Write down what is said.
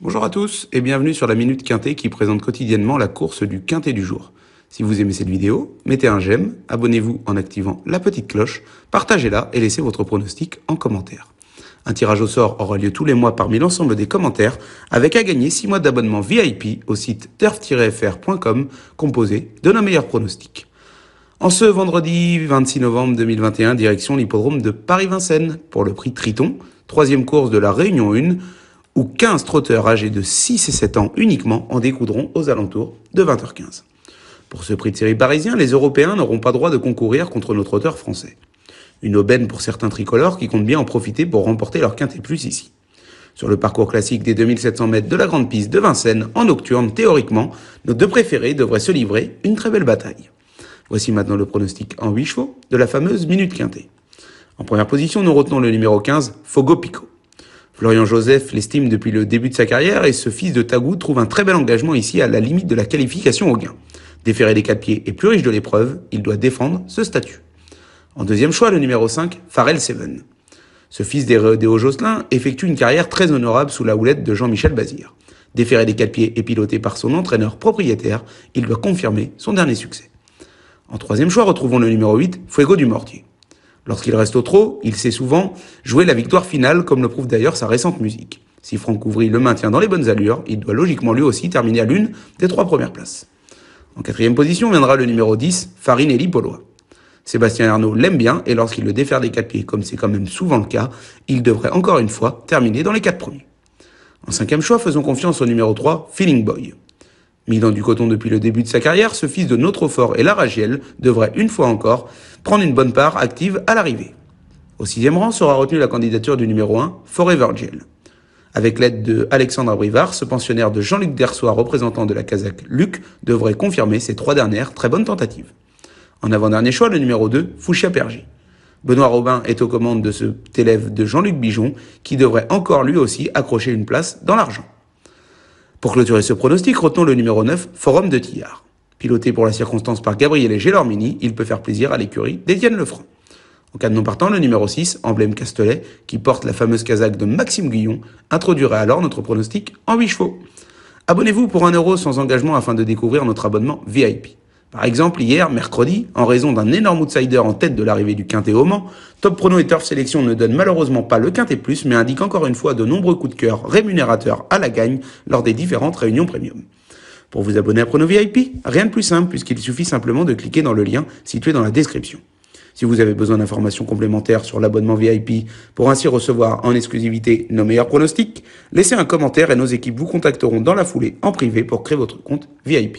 Bonjour à tous et bienvenue sur la Minute Quintée qui présente quotidiennement la course du Quintée du jour. Si vous aimez cette vidéo, mettez un j'aime, abonnez-vous en activant la petite cloche, partagez-la et laissez votre pronostic en commentaire. Un tirage au sort aura lieu tous les mois parmi l'ensemble des commentaires avec à gagner 6 mois d'abonnement VIP au site turf-fr.com composé de nos meilleurs pronostics. En ce vendredi 26 novembre 2021, direction l'hippodrome de Paris-Vincennes pour le prix Triton, troisième course de la Réunion 1, où 15 trotteurs âgés de 6 et 7 ans uniquement en découdront aux alentours de 20h15. Pour ce prix de série parisien, les Européens n'auront pas droit de concourir contre nos trotteurs français. Une aubaine pour certains tricolores qui comptent bien en profiter pour remporter leur quintet plus ici. Sur le parcours classique des 2700 mètres de la grande piste de Vincennes, en nocturne, théoriquement, nos deux préférés devraient se livrer une très belle bataille. Voici maintenant le pronostic en 8 chevaux de la fameuse Minute Quintée. En première position, nous retenons le numéro 15, Fogo Pico. Florian Joseph l'estime depuis le début de sa carrière et ce fils de Tagou trouve un très bel engagement ici à la limite de la qualification au gain. Déféré des quatre pieds et plus riche de l'épreuve, il doit défendre ce statut. En deuxième choix, le numéro 5, Pharrell Seven. Ce fils d'Hérodéo Josselin effectue une carrière très honorable sous la houlette de Jean-Michel Bazir. Déféré des quatre pieds et piloté par son entraîneur propriétaire, il doit confirmer son dernier succès. En troisième choix, retrouvons le numéro 8, Fuego du Mortier. Lorsqu'il reste au trot, il sait souvent jouer la victoire finale, comme le prouve d'ailleurs sa récente musique. Si Franck Ouvry le maintient dans les bonnes allures, il doit logiquement lui aussi terminer à l'une des trois premières places. En quatrième position viendra le numéro 10, Farinelli Polois. Sébastien Arnaud l'aime bien et lorsqu'il le défère des quatre pieds, comme c'est quand même souvent le cas, il devrait encore une fois terminer dans les quatre premiers. En cinquième choix, faisons confiance au numéro 3, Feeling Boy. Mis dans du coton depuis le début de sa carrière, ce fils de notre fort et Laragiel devrait une fois encore prendre une bonne part active à l'arrivée. Au sixième rang sera retenue la candidature du numéro 1, Forever Giel. Avec l'aide de Alexandre Abrivard, ce pensionnaire de Jean-Luc Dersois, représentant de la Kazakh Luc, devrait confirmer ses trois dernières très bonnes tentatives. En avant-dernier choix, le numéro 2, Fouchia Pergy. Benoît Robin est aux commandes de cet élève de Jean-Luc Bijon, qui devrait encore lui aussi accrocher une place dans l'argent. Pour clôturer ce pronostic, retenons le numéro 9, Forum de Tillard. Piloté pour la circonstance par Gabriel et Gélormini, il peut faire plaisir à l'écurie d'Étienne Lefranc. En cas de non partant, le numéro 6, emblème Castelet, qui porte la fameuse casaque de Maxime Guillon, introduirait alors notre pronostic en 8 chevaux. Abonnez-vous pour 1€ sans engagement afin de découvrir notre abonnement VIP. Par exemple, hier, mercredi, en raison d'un énorme outsider en tête de l'arrivée du quinté au Mans, Top Prono et Turf Sélection ne donnent malheureusement pas le Quintet Plus, mais indiquent encore une fois de nombreux coups de cœur rémunérateurs à la gagne lors des différentes réunions premium. Pour vous abonner à Prono VIP, rien de plus simple puisqu'il suffit simplement de cliquer dans le lien situé dans la description. Si vous avez besoin d'informations complémentaires sur l'abonnement VIP pour ainsi recevoir en exclusivité nos meilleurs pronostics, laissez un commentaire et nos équipes vous contacteront dans la foulée en privé pour créer votre compte VIP.